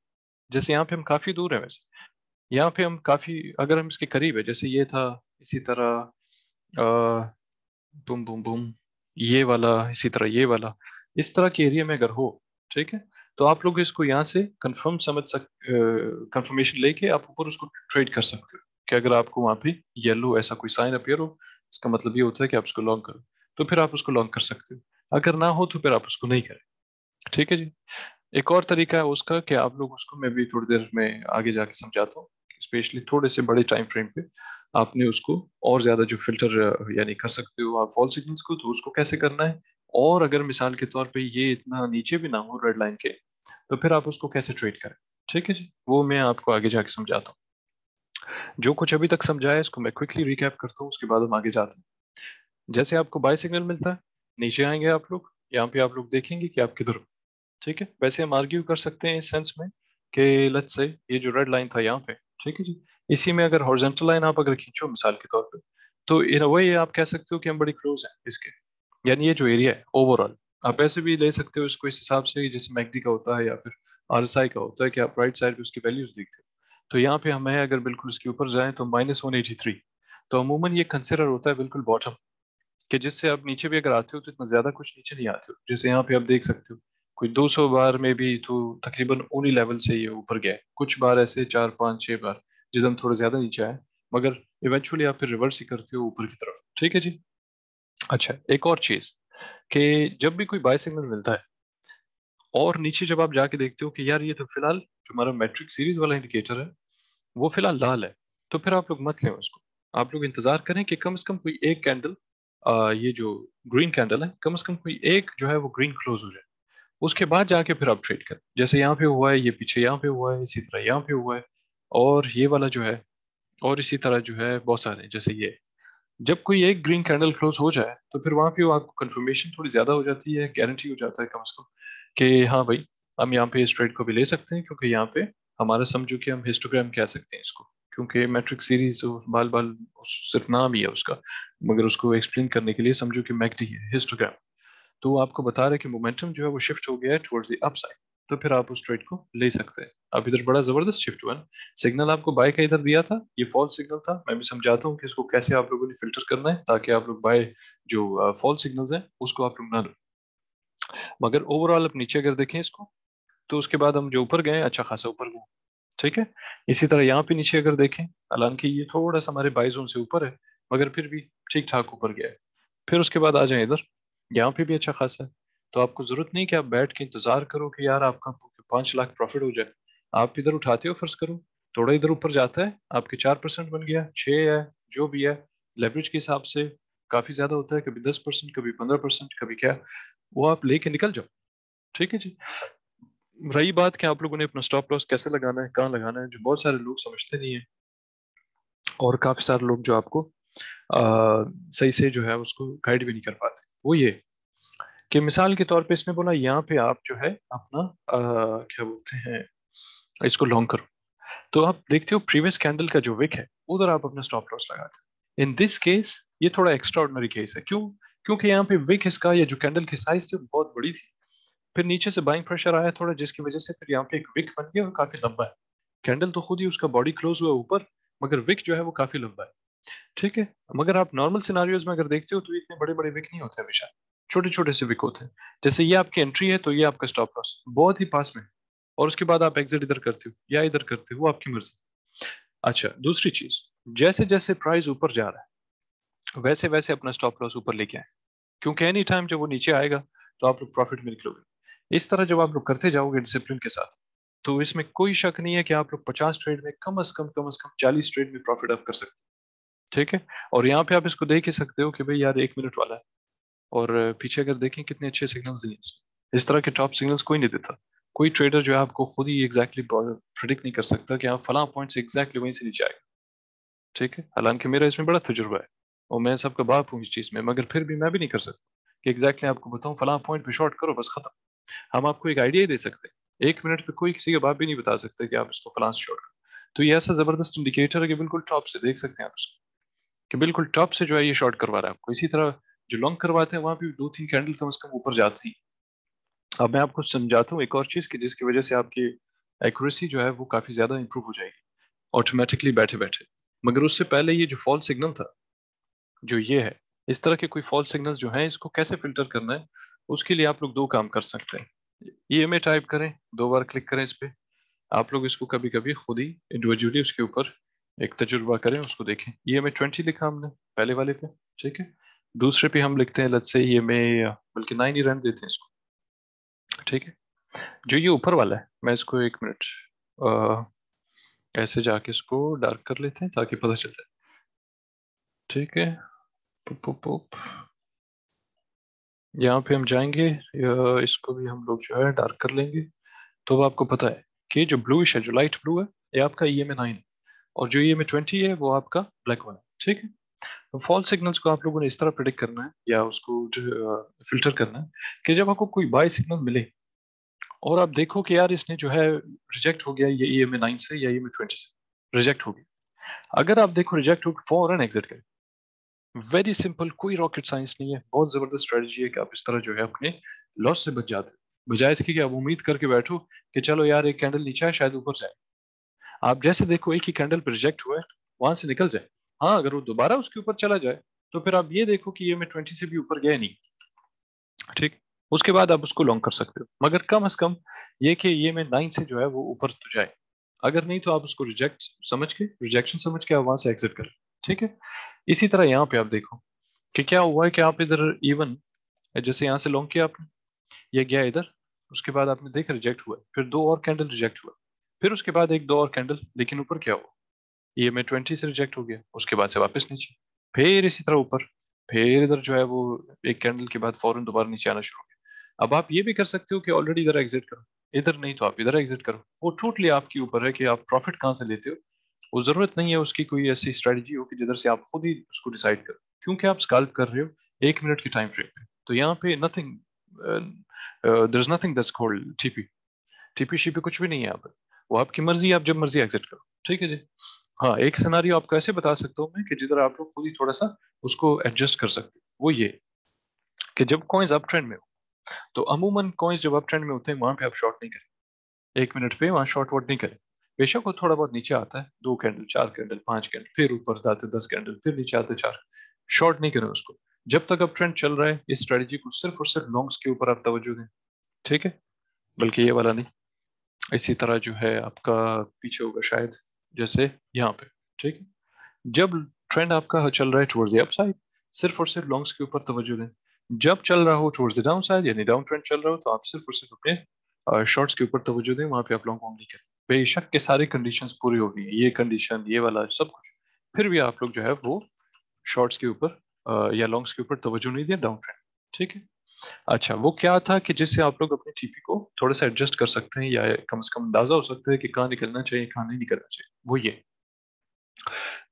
जैसे यहाँ पे हम काफ़ी दूर है वैसे यहाँ पे हम काफ़ी अगर हम इसके करीब है जैसे ये था इसी तरह आ, बुम बुम बुम ये वाला इसी तरह ये वाला इस तरह के एरिया में अगर हो ठीक है तो आप लोग इसको यहाँ से कंफर्म समझ सक कंफर्मेशन लेके आप ऊपर उसको ट्रेड कर सकते हो कि अगर आपको वहाँ पे येलो ऐसा कोई साइन अपेयर हो इसका मतलब ये होता है कि आप उसको लॉन्ग करो तो फिर आप उसको लॉन्ग कर सकते हो अगर ना हो तो फिर आप उसको नहीं करें ठीक है जी एक और तरीका है उसका कि आप लोग उसको मैं भी थोड़ी देर में आगे जाके समझाता हूँ स्पेशली थोड़े से बड़े टाइम फ्रेम पे आपने उसको और ज़्यादा जो फिल्टर यानी कर सकते हो आप फॉल सिग्नल्स को तो उसको कैसे करना है और अगर मिसाल के तौर पे ये इतना नीचे भी ना हो रेड लाइन के तो फिर आप उसको कैसे ट्रेड करें ठीक है जी वो मैं आपको आगे जाके समझाता हूँ जो कुछ अभी तक समझाया इसको मैं क्विकली रिकैप करता हूँ उसके बाद हम आगे जाते हैं जैसे आपको बाई सिग्नल मिलता है नीचे आएंगे आप लोग यहाँ पे आप लोग देखेंगे कि आप किधर हो ठीक है वैसे हम आर्ग्यू कर सकते हैं इस सेंस में कि लेट्स से ये जो रेड लाइन था यहाँ पे ठीक है जी इसी में अगर हॉर्जेंटल लाइन आप अगर खींचो मिसाल के तौर पर तो इन वे आप कह सकते हो कि हम बड़ी क्लोज हैं इसके यानी ये जो एरिया है ओवरऑल आप ऐसे भी ले सकते हो इसको इस हिसाब से जैसे मैगडी का होता है या फिर आर का होता है कि आप राइट साइड पे उसकी वैल्यूज देखते हो तो यहाँ पे हमें अगर बिल्कुल इसके ऊपर जाए तो माइनस वन एटी थ्री तो अमूमन ये कंसिडर होता है बिल्कुल बॉटम कि जिससे आप नीचे भी अगर आते हो तो इतना ज्यादा कुछ नीचे नहीं आते हो जैसे यहाँ पे आप देख सकते हो कोई 200 बार में भी तो तकरीबन उन्हीं लेवल से ये ऊपर गया कुछ बार ऐसे चार पाँच छः बार जिसमें थोड़ा ज़्यादा नीचे आए मगर इवेंचुअली आप फिर रिवर्स ही करते हो ऊपर की तरफ ठीक है जी अच्छा एक और चीज़ कि जब भी कोई बाय सिग्नल मिलता है और नीचे जब आप जाके देखते हो कि यार ये तो फिलहाल जो हमारा मैट्रिक सीरीज वाला इंडिकेटर है वो फिलहाल लाल है तो फिर आप लोग मत लें उसको आप लोग इंतज़ार करें कि कम से कम कोई एक कैंडल ये जो ग्रीन कैंडल है कम से कम कोई एक जो है वो ग्रीन क्लोज हो जाए उसके बाद जाके फिर आप ट्रेड करें जैसे यहाँ पे हुआ है ये पीछे यहाँ पे हुआ है इसी तरह यहाँ पे हुआ है और ये वाला जो है और इसी तरह जो है बहुत सारे जैसे ये जब कोई एक ग्रीन कैंडल क्लोज हो जाए तो फिर वहाँ पे आपको कंफर्मेशन थोड़ी ज़्यादा हो जाती है गारंटी हो जाता है कम से कम कि हाँ भाई हम यहाँ पे इस ट्रेड को भी ले सकते हैं क्योंकि यहाँ पे हमारा समझो कि हम हिस्टोग्राम कह सकते हैं इसको क्योंकि मैट्रिक सीरीज बाल बाल सिर्फ नाम ही है उसका मगर उसको एक्सप्लेन करने के लिए समझो कि मैकडी है हिस्टोग्राम तो वो आपको बता रहे कि मोमेंटम जो है वो शिफ्ट हो गया है टुवर्ड्स द अपसाइड तो फिर आप उस ट्रेड को ले सकते हैं अब इधर बड़ा जबरदस्त शिफ्ट हुआ सिग्नल आपको बाय का इधर दिया था ये फॉल सिग्नल था मैं भी समझाता हूँ कि इसको कैसे आप लोगों ने फिल्टर करना है ताकि आप लोग बाय जो फॉल सिग्नल है उसको आप लोग ना लो मगर ओवरऑल आप नीचे अगर देखें इसको तो उसके बाद हम जो ऊपर गए अच्छा खासा ऊपर गए ठीक है इसी तरह यहाँ पे नीचे अगर देखें हालांकि ये थोड़ा सा हमारे बाई जोन से ऊपर है मगर फिर भी ठीक ठाक ऊपर गया है फिर उसके बाद आ जाए इधर यहाँ पे भी अच्छा खासा है तो आपको जरूरत नहीं कि आप बैठ के इंतजार करो कि यार आपका पांच लाख प्रॉफिट हो जाए आप इधर उठाते हो फर्ज करो थोड़ा इधर ऊपर जाता है आपके चार परसेंट बन गया छः है जो भी है लेवरेज के हिसाब से काफ़ी ज़्यादा होता है कभी दस परसेंट कभी पंद्रह परसेंट कभी क्या वो आप लेके निकल जाओ ठीक है जी रही बात क्या आप लोगों ने अपना स्टॉप लॉस कैसे लगाना है कहाँ लगाना है जो बहुत सारे लोग समझते नहीं है और काफ़ी सारे लोग जो आपको आ, सही से जो है उसको गाइड भी नहीं कर पाते वो ये कि मिसाल के तौर पे इसने बोला यहाँ पे आप जो है अपना आ, क्या बोलते हैं इसको लॉन्ग करो तो आप देखते हो प्रीवियस कैंडल का जो विक है उधर आप अपना स्टॉप लॉस लगाते इन दिस केस ये थोड़ा एक्स्ट्राऑर्डनरी केस है क्यों क्योंकि यहाँ पे विक इसका या जो कैंडल की साइज थी बहुत बड़ी थी फिर नीचे से बाइंग प्रेशर आया थोड़ा जिसकी वजह से फिर यहाँ पे एक विक बन गया और काफी लंबा है कैंडल तो खुद ही उसका बॉडी क्लोज हुआ ऊपर मगर विक जो है वो काफी लंबा है ठीक है मगर आप नॉर्मल सिनारियोज में अगर देखते हो तो इतने बड़े बड़े विक नहीं होते हमेशा छोटे छोटे से विक होते हैं जैसे ये आपकी एंट्री है तो ये आपका स्टॉप लॉस बहुत ही पास में और उसके बाद आप एग्जिट इधर करते हो या इधर करते हो वो आपकी मर्जी अच्छा दूसरी चीज जैसे जैसे प्राइस ऊपर जा रहा है वैसे वैसे अपना स्टॉप लॉस ऊपर लेके आए क्योंकि एनी टाइम जब वो नीचे आएगा तो आप लोग प्रॉफिट में निकलोगे इस तरह जब आप लोग करते जाओगे डिसिप्लिन के साथ तो इसमें कोई शक नहीं है कि आप लोग पचास ट्रेड में कम अज कम कम अज कम चालीस ट्रेड में प्रॉफिट आप कर सकते ठीक है और यहाँ पे आप इसको देख ही सकते हो कि भाई यार एक मिनट वाला है और पीछे अगर देखें कितने अच्छे सिग्नल्स दिए इस तरह के टॉप सिग्नल्स कोई नहीं देता कोई ट्रेडर जो है आपको खुद ही एग्जैक्टली प्रिडिक्ट नहीं कर सकता कि आप फला पॉइंट से एग्जैक्टली वहीं से नीचे आएगा ठीक है हालांकि मेरा इसमें बड़ा तजुर्बा है और मैं सबका बाप हूँ इस चीज़ में मगर फिर भी मैं भी नहीं कर सकता कि एग्जैक्टली आपको बताऊँ फला पॉइंट पे शॉर्ट करो बस खत्म हम आपको एक आइडिया ही दे सकते हैं एक मिनट पर कोई किसी का बाप भी नहीं बता सकते कि आप इसको फलां शॉर्ट करो तो ये ऐसा ज़बरदस्त इंडिकेटर है कि बिल्कुल टॉप से देख सकते हैं आप इसको कि बिल्कुल टॉप से जो है ये शॉर्ट करवा रहा है आपको इसी तरह जो लॉन्ग करवाते हैं वहां भी दो तीन कैंडल कम अज कम ऊपर जाती हैं अब मैं आपको समझाता हूँ एक और चीज़ की जिसकी वजह से आपकी एक्यूरेसी जो है वो काफ़ी ज़्यादा इंप्रूव हो जाएगी ऑटोमेटिकली बैठे बैठे मगर उससे पहले ये जो फॉल सिग्नल था जो ये है इस तरह के कोई फॉल सिग्नल जो है इसको कैसे फिल्टर करना है उसके लिए आप लोग दो काम कर सकते हैं ई ए टाइप करें दो बार क्लिक करें इस पर आप लोग इसको कभी कभी खुद ही इंडिविजुअली उसके ऊपर एक तजुर्बा करें उसको देखें ये हमें ट्वेंटी लिखा हमने पहले वाले पे ठीक है दूसरे पे हम लिखते हैं लत से ये में बल्कि नाइन ही रन देते हैं इसको ठीक है जो ये ऊपर वाला है मैं इसको एक मिनट ऐसे जाके इसको डार्क कर लेते हैं ताकि पता चल जाए ठीक है यहाँ पे हम जाएंगे इसको भी हम लोग जो है डार्क कर लेंगे तो अब आपको पता है कि जो ब्लूइश है जो लाइट ब्लू है ये आपका ई एम ए नाइन है और जो ये में ट्वेंटी है वो आपका ब्लैक होल है ठीक है तो फॉल्स सिग्नल्स को आप लोगों ने इस तरह प्रिडिक्ट करना है या उसको जो फिल्टर करना है कि जब आपको कोई बाय सिग्नल मिले और आप देखो कि यार इसने जो है रिजेक्ट हो गया ये ई एम ए नाइन से या ई एम ए ट्वेंटी से रिजेक्ट हो गया अगर आप देखो रिजेक्ट हो गया फॉरन एग्जिट करें वेरी सिंपल कोई रॉकेट साइंस नहीं है बहुत जबरदस्त स्ट्रेटजी है कि आप इस तरह जो है अपने लॉस से बच जाते बजाय इसके कि आप उम्मीद करके बैठो कि चलो यार एक कैंडल नीचा है शायद ऊपर जाए आप जैसे देखो एक ही कैंडल प्रोजेक्ट हुआ है वहां से निकल जाए हाँ अगर वो दोबारा उसके ऊपर चला जाए तो फिर आप ये देखो कि ये मैं ट्वेंटी से भी ऊपर गया नहीं ठीक उसके बाद आप उसको लॉन्ग कर सकते हो मगर कम अज कम ये कि ये मैं नाइन से जो है वो ऊपर तो जाए अगर नहीं तो आप उसको रिजेक्ट समझ के रिजेक्शन समझ के आप वहां से एग्जिट करें ठीक है इसी तरह यहाँ पे आप देखो कि क्या हुआ है कि आप इधर इवन जैसे यहाँ से लॉन्ग किया आपने ये गया इधर उसके बाद आपने देखा रिजेक्ट हुआ फिर दो और कैंडल रिजेक्ट हुआ फिर उसके बाद एक दो और कैंडल लेकिन ऊपर क्या हुआ ये में ट्वेंटी से रिजेक्ट हो गया उसके बाद से वापस नीचे फिर इसी तरह ऊपर फिर इधर जो है वो एक कैंडल के बाद फौरन दोबारा नीचे आना शुरू हो गया अब आप ये भी कर सकते हो कि ऑलरेडी इधर एग्जिट करो इधर नहीं तो आप इधर एग्जिट करो वो टोटली आपके ऊपर है कि आप प्रॉफिट कहाँ से लेते हो वो ज़रूरत नहीं है उसकी कोई ऐसी स्ट्रेटजी हो कि जिधर से आप खुद ही उसको डिसाइड करो क्योंकि आप स्काल्प कर रहे हो एक मिनट के टाइम फ्रेम पे तो यहाँ पे nothing there is nothing that's called TP TP शीपी कुछ भी नहीं है यहाँ पर वो आपकी मर्जी आप जब मर्जी एग्जिट करो ठीक है जी हाँ एक सिनारी आपको ऐसे बता सकता हूँ मैं कि जिधर आप लोग खुद ही थोड़ा सा उसको एडजस्ट कर सकते हो वो ये कि जब कॉइन्स अप ट्रेंड में हो तो अमूमन कॉइन्स जब अप ट्रेंड में होते हैं वहां पे आप शॉर्ट नहीं करें एक मिनट पे वहां शॉर्ट वॉट नहीं करें बेशक वो थोड़ा बहुत नीचे आता है दो कैंडल चार कैंडल पांच कैंडल फिर ऊपर जाते दस कैंडल फिर नीचे आते चार शॉर्ट नहीं करें उसको जब तक अब ट्रेंड चल रहा है इस स्ट्रेटेजी को सिर्फ और सिर्फ लॉन्ग्स के ऊपर आप तवज्जो दें ठीक है बल्कि ये वाला नहीं इसी तरह जो है आपका पीछे होगा शायद जैसे यहाँ पे ठीक है जब ट्रेंड आपका चल रहा है टूवर्ड्स द अपसाइड सिर्फ और सिर्फ लॉन्ग्स के ऊपर तवज्जो दें जब चल रहा हो टूवर्ड्स द डाउन साइड यानी डाउन ट्रेंड चल रहा हो तो आप सिर्फ और सिर्फ अपने शॉर्ट्स के ऊपर तवज्जो दें वहाँ पे आप लॉन्ग ओनली करें बेशक के सारे कंडीशन पूरी हो गई ये कंडीशन ये वाला सब कुछ फिर भी आप लोग जो है वो शॉर्ट्स के ऊपर या लॉन्ग्स के ऊपर तवज्जो नहीं दें डाउन ट्रेंड ठीक है अच्छा वो क्या था कि जिससे आप लोग अपनी टीपी को थोड़ा सा एडजस्ट कर सकते हैं या कम से कम अंदाजा हो सकता है कि कहाँ निकलना चाहिए कहाँ नहीं निकलना चाहिए वो ये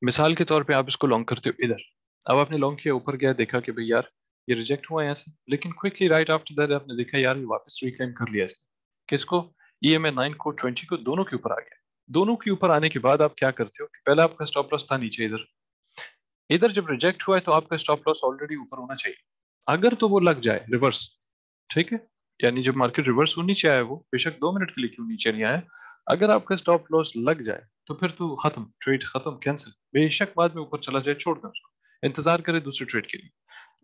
मिसाल के तौर पे आप इसको लॉन्ग करते हो इधर अब आपने लॉन्ग किया ऊपर गया देखा कि भाई यार ये रिजेक्ट हुआ यहाँ से लेकिन क्विकली राइट आफ्टर दैट आपने देखा यार ये वापस रिक्लेम कर लिया इसने किसको ई एम ए नाइन को ट्वेंटी को दोनों के ऊपर आ गया दोनों के ऊपर आने के बाद आप क्या करते हो कि पहले आपका स्टॉप लॉस था नीचे इधर इधर जब रिजेक्ट हुआ है तो आपका स्टॉप लॉस ऑलरेडी ऊपर होना चाहिए अगर तो वो लग जाए रिवर्स ठीक है यानी जब मार्केट रिवर्स होनी चाहिए वो बेशक दो मिनट के लिए क्यों नीचे नहीं आए अगर आपका स्टॉप लॉस लग जाए तो फिर तो खत्म ट्रेड खत्म कैंसिल बेशक बाद में ऊपर चला जाए छोड़कर उसको इंतजार करें दूसरे ट्रेड के लिए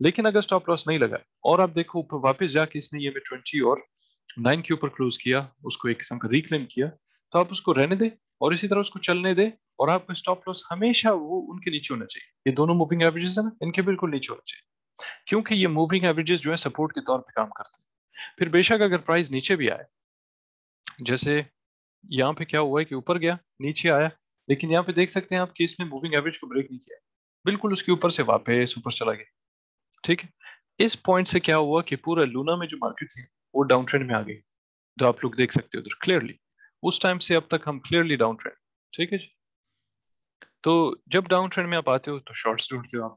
लेकिन अगर स्टॉप लॉस नहीं लगा और आप देखो ऊपर वापस जाके इसने ये ट्वेंटी और नाइन के ऊपर क्लोज किया उसको एक किस्म का रिक्लेम किया तो आप उसको रहने दें और इसी तरह उसको चलने दे और आपका स्टॉप लॉस हमेशा वो उनके नीचे होना चाहिए ये दोनों मूविंग एवरेजेस है ना इनके बिल्कुल नीचे होना चाहिए क्योंकि ये मूविंग एवरेजेस जो है सपोर्ट के तौर पे काम करते हैं फिर बेशक अगर प्राइस नीचे भी आए जैसे यहाँ पे क्या हुआ है कि ऊपर गया नीचे आया लेकिन यहाँ पे देख सकते हैं आप कि इसने मूविंग एवरेज को ब्रेक नहीं किया बिल्कुल उसके ऊपर से वापस ऊपर चला गया ठीक है इस पॉइंट से क्या हुआ कि पूरा लूना में जो मार्केट थी वो डाउन ट्रेंड में आ गई जो तो आप लोग देख सकते हो उधर क्लियरली उस टाइम से अब तक हम क्लियरली डाउन ट्रेंड ठीक है जी तो जब डाउन ट्रेंड में आप आते हो तो शॉर्ट्स ढूंढते हो आप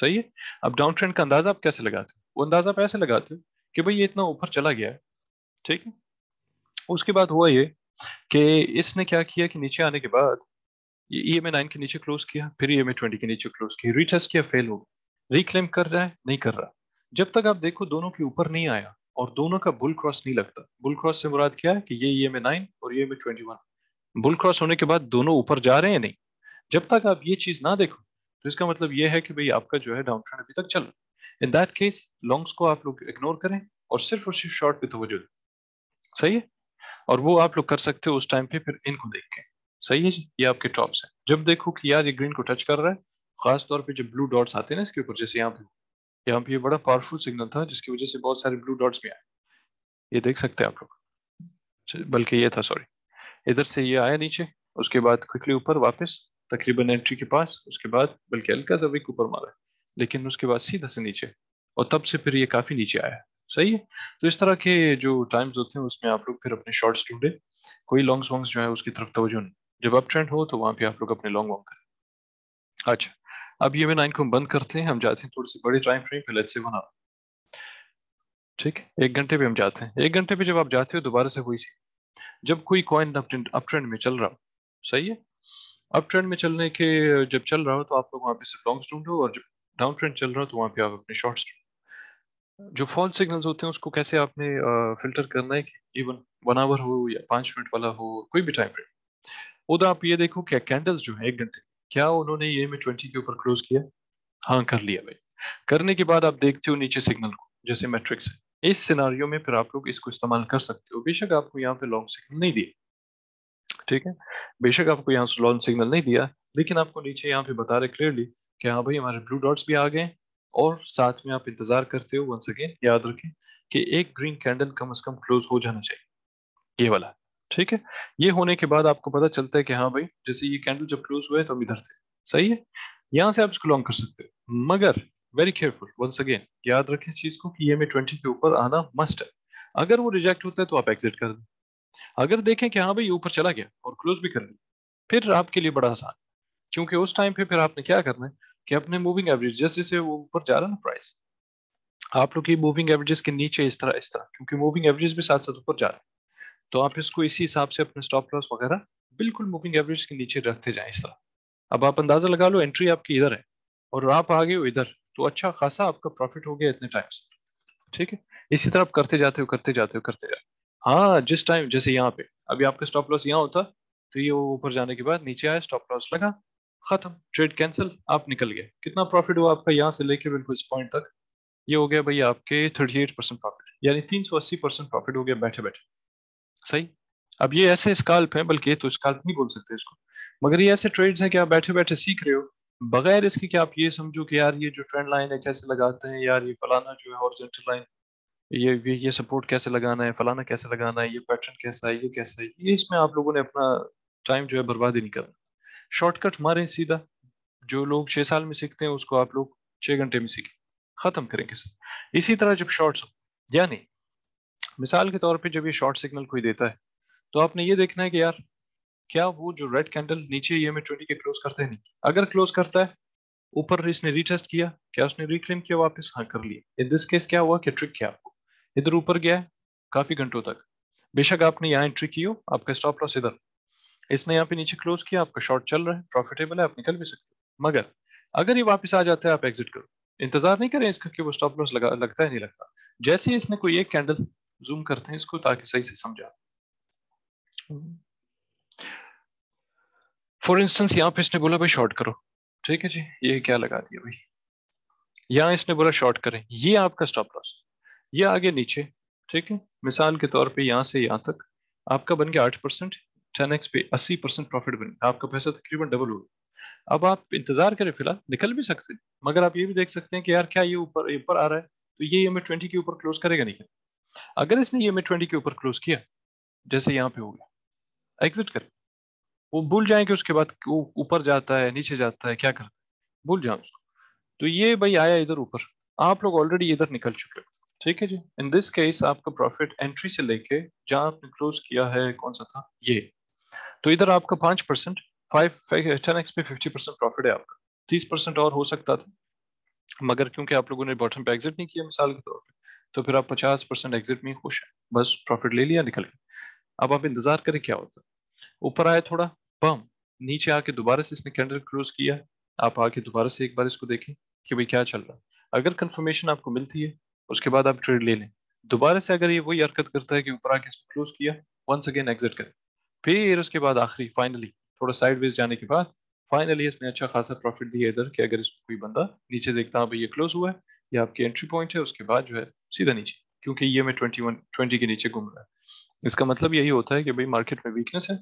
सही है अब डाउन ट्रेंड का अंदाजा आप कैसे लगाते हो वो अंदाजा आप ऐसे लगाते हो कि भाई ये इतना ऊपर चला गया है ठीक है उसके बाद हुआ ये कि इसने क्या किया कि नीचे आने के बाद ये ई एम ए नाइन के नीचे क्लोज किया फिर ई एम ए ट्वेंटी के नीचे क्लोज किया रिटेस्ट किया फेल हो रिक्लेम कर रहा है नहीं कर रहा जब तक आप देखो दोनों के ऊपर नहीं आया और दोनों का बुल क्रॉस नहीं लगता बुल क्रॉस से मुराद क्या है कि ये ई एम ए नाइन और E M A twenty one bull cross होने के बाद दोनों ऊपर जा रहे हैं नहीं जब तक आप ये चीज ना देखो तो इसका मतलब ये है कि भाई आपका जो है डाउन ट्रेंड अभी तक चल इन दैट केस लॉन्ग्स को आप लोग इग्नोर करें और सिर्फ और सिर्फ शॉर्ट पे तवज्जो तो दें सही है और वो आप लोग कर सकते हो उस टाइम पे फिर इनको देख के सही है जी ये आपके टॉप्स हैं जब देखो कि यार ये ग्रीन को टच कर रहा है खास तौर पे जब ब्लू डॉट्स आते हैं ना इसके ऊपर जैसे यहाँ पे यहाँ पे ये बड़ा पावरफुल सिग्नल था जिसकी वजह से बहुत सारे ब्लू डॉट्स भी आए ये देख सकते हैं आप लोग अच्छा, बल्कि ये था सॉरी इधर से ये आया नीचे उसके बाद क्विकली ऊपर वापस तकरीबन एंट्री के पास उसके बाद बल्कि हल्का सा विक ऊपर मारा लेकिन उसके बाद सीधा से नीचे और तब से फिर ये काफ़ी नीचे आया सही है तो इस तरह के जो टाइम्स होते हैं उसमें आप लोग फिर अपने शॉर्ट्स ढूंढे कोई लॉन्ग वॉन्ग्स जो है उसकी तरफ तो जब अप ट्रेंड हो तो वहां पे आप लोग अपने लॉन्ग वॉन्ग करें अच्छा अब ये नाइन को हम बंद करते हैं हम जाते हैं थोड़ी सी बड़ी टाइम फ्रेम पे लेट्स से बना ठीक एक घंटे पे हम जाते हैं एक घंटे पे जब आप जाते हो दोबारा से वही सी जब कोई कॉइन अप ट्रेंड में चल रहा हो सही है अप ट्रेंड में चलने के जब चल रहा हो तो आप लोग वहाँ पे सिर्फ लॉन्ग्स ढूंढो और जब डाउन ट्रेंड चल रहा हो तो वहाँ पे आप अपने शॉर्ट्स जो फॉल्स सिग्नल्स होते हैं उसको कैसे आपने फिल्टर करना है कि इवन वन आवर हो या पाँच मिनट वाला हो कोई भी टाइम फ्रेम उधर आप ये देखो क्या कैंडल्स जो है एक घंटे क्या उन्होंने ये में ट्वेंटी के ऊपर क्लोज किया हाँ कर लिया भाई करने के बाद आप देखते हो नीचे सिग्नल को जैसे मैट्रिक्स है इस सिनारियों में फिर आप लोग इसको इस्तेमाल कर सकते हो बेशक आपको यहाँ पे लॉन्ग सिग्नल नहीं दिया ठीक है बेशक आपको यहाँ से लॉन्च सिग्नल नहीं दिया लेकिन आपको नीचे यहाँ पे बता रहे क्लियरली कि हाँ भाई हमारे ब्लू डॉट्स भी आ गए और साथ में आप इंतजार करते हो वंस अगेन याद रखें कि एक ग्रीन कैंडल कम से कम क्लोज हो जाना चाहिए ये वाला ठीक है ये होने के बाद आपको पता चलता है कि हाँ भाई जैसे ये कैंडल जब क्लोज हुए तो हम इधर थे सही है यहाँ से आप इसको लॉन्ग कर सकते हो मगर वेरी केयरफुल वंस अगेन याद रखें इस चीज को कि ये में एम के ऊपर आना मस्ट है अगर वो रिजेक्ट होता है तो आप एग्जिट कर दें अगर देखें कि हाँ भाई ऊपर चला गया और क्लोज भी कर लिया फिर आपके लिए बड़ा आसान क्योंकि उस टाइम पे फिर आपने क्या करना है कि अपने मूविंग एवरेज जैसे जैसे वो ऊपर जा रहा ना प्राइस आप लोग की मूविंग एवरेजेस के नीचे इस तरह इस तरह क्योंकि मूविंग एवरेज भी साथ साथ ऊपर जा रहा है तो आप इसको इसी हिसाब से अपने स्टॉप लॉस वगैरह बिल्कुल मूविंग एवरेज के नीचे रखते जाए इस तरह अब आप अंदाजा लगा लो एंट्री आपकी इधर है और आप आ गए हो इधर तो अच्छा खासा आपका प्रॉफिट हो गया इतने टाइम ठीक है इसी तरह आप करते जाते हो करते जाते हो करते जाते हो हाँ जिस टाइम जैसे यहाँ पे अभी आपका स्टॉप लॉस यहाँ होता तो ये ऊपर जाने के बाद नीचे आया स्टॉप लॉस लगा खत्म ट्रेड कैंसिल आप निकल गए कितना प्रॉफिट हुआ आपका यहाँ से लेके बिल्कुल इस पॉइंट तक ये हो गया भाई आपके 38 परसेंट प्रॉफिट यानी 380 परसेंट प्रॉफिट हो गया बैठे बैठे सही अब ये ऐसे स्काल्प है बल्कि तो स्काल्प नहीं बोल सकते इसको मगर ये ऐसे ट्रेड्स हैं कि आप बैठे बैठे सीख रहे हो बगैर इसके कि आप ये समझो कि यार ये जो ट्रेंड लाइन है कैसे लगाते हैं यार ये फलाना जो है हॉर्जेंटल लाइन ये ये ये सपोर्ट कैसे लगाना है फलाना कैसे लगाना है ये पैटर्न कैसा है ये कैसा है ये इसमें आप लोगों ने अपना टाइम जो है बर्बाद ही नहीं करना शॉर्टकट मारें सीधा जो लोग छः साल में सीखते हैं उसको आप लोग छः घंटे में सीखें ख़त्म करेंगे सर इसी तरह जब शॉर्ट्स यानी मिसाल के तौर पे जब ये शॉर्ट सिग्नल कोई देता है तो आपने ये देखना है कि यार क्या वो जो रेड कैंडल नीचे ये में ट्वेंटी के क्लोज करते हैं नहीं अगर क्लोज करता है ऊपर इसने रीटेस्ट किया क्या उसने रिक्लेम किया वापस हाँ कर लिया इन दिस केस क्या हुआ कि ट्रिक क्या आपको इधर ऊपर गया है काफी घंटों तक बेशक आपने यहाँ एंट्री की हो आपका स्टॉप लॉस इधर इसने यहाँ पे नीचे क्लोज किया आपका शॉर्ट चल रहा है प्रॉफिटेबल है आप निकल भी सकते मगर अगर ये वापस आ जाता है आप एग्जिट करो इंतजार नहीं करें इसका कि वो स्टॉप लॉस लगा लगता है नहीं लगता जैसे ही इसने कोई एक कैंडल जूम करते हैं इसको ताकि सही से समझा फॉर इंस्टेंस यहाँ पे इसने बोला भाई शॉर्ट करो ठीक है जी ये क्या लगा दिया भाई यहाँ इसने बोला शॉर्ट करें ये आपका स्टॉप लॉस ये आगे नीचे ठीक है मिसाल के तौर पे यहाँ से यहाँ तक आपका बन गया आठ परसेंट टेन एक्स पे अस्सी परसेंट प्रॉफिट बन गया आपका पैसा तकरीबन डबल हो गया अब आप इंतजार करें फिलहाल निकल भी सकते मगर आप ये भी देख सकते हैं कि यार क्या ये ऊपर ऊपर आ रहा है तो ये एम ट्वेंटी के ऊपर क्लोज करेगा नहीं अगर इसने एम ट्वेंटी के ऊपर क्लोज किया जैसे यहाँ पे हो गया एग्जिट करें वो भूल जाए कि उसके बाद ऊपर जाता है नीचे जाता है क्या करता है भूल जाए उसको तो ये भाई आया इधर ऊपर आप लोग ऑलरेडी इधर निकल चुके हो ठीक है जी इन दिस केस आपका प्रॉफिट एंट्री से लेके जहां आपने क्लोज किया है कौन सा था ये तो इधर आपका पांच परसेंट फाइव टेन एक्स पे फिफ्टी परसेंट प्रॉफिट है आपका तीस परसेंट और हो सकता था मगर क्योंकि आप लोगों ने बॉटम पे एग्जिट नहीं किया मिसाल के तौर पर तो फिर आप पचास परसेंट एग्जिट में खुश हैं बस प्रॉफिट ले लिया निकल के अब आप इंतजार करें क्या होता ऊपर आया थोड़ा बम नीचे आके दोबारा से इसने कैंडल क्लोज किया आप आके दोबारा से एक बार इसको देखें कि भाई क्या चल रहा है अगर कंफर्मेशन आपको मिलती है उसके बाद आप ट्रेड ले लें दोबारा से अगर ये वही हरकत करता है कि ऊपर आके इसको क्लोज किया वंस अगेन एग्जिट करें फिर उसके बाद आखिरी फाइनली थोड़ा साइडवेज जाने के बाद फाइनली इसने अच्छा खासा प्रॉफिट दिया इधर कि अगर इसको कोई बंदा नीचे देखता है हाँ भाई ये क्लोज हुआ है ये आपके एंट्री पॉइंट है उसके बाद जो है सीधा नीचे क्योंकि ये मैं ट्वेंटी वन ट्वेंटी के नीचे घूम रहा है इसका मतलब यही होता है कि भाई मार्केट में वीकनेस है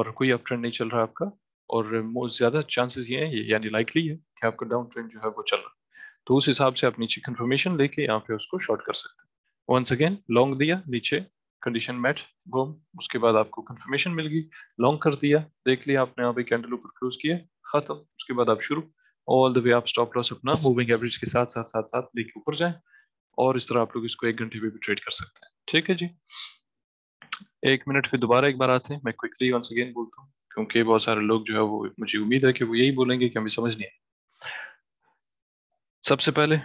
और कोई अप ट्रेंड नहीं चल रहा आपका और मोस्ट ज़्यादा चांसेस ये हैं यानी लाइकली है कि आपका डाउन ट्रेंड जो है वो चल रहा है तो उस हिसाब से आप नीचे कंफर्मेशन लेके यहाँ पे उसको शॉर्ट कर सकते हैं वंस अगेन लॉन्ग दिया नीचे कंडीशन मैट गोम उसके बाद आपको कंफर्मेशन मिल गई लॉन्ग कर दिया देख लिया आपने यहाँ पे कैंडल ऊपर क्लोज किया खत्म उसके बाद आप शुरू ऑल द वे आप स्टॉप लॉस अपना मूविंग एवरेज के साथ साथ साथ साथ लेके ऊपर जाए और इस तरह आप लोग इसको एक घंटे में भी ट्रेड कर सकते हैं ठीक है जी एक मिनट फिर दोबारा एक बार आते हैं मैं क्विकली वंस अगेन बोलता हूँ क्योंकि बहुत सारे लोग जो है वो मुझे उम्मीद है कि वो यही बोलेंगे कि हमें समझ नहीं आए सबसे पहले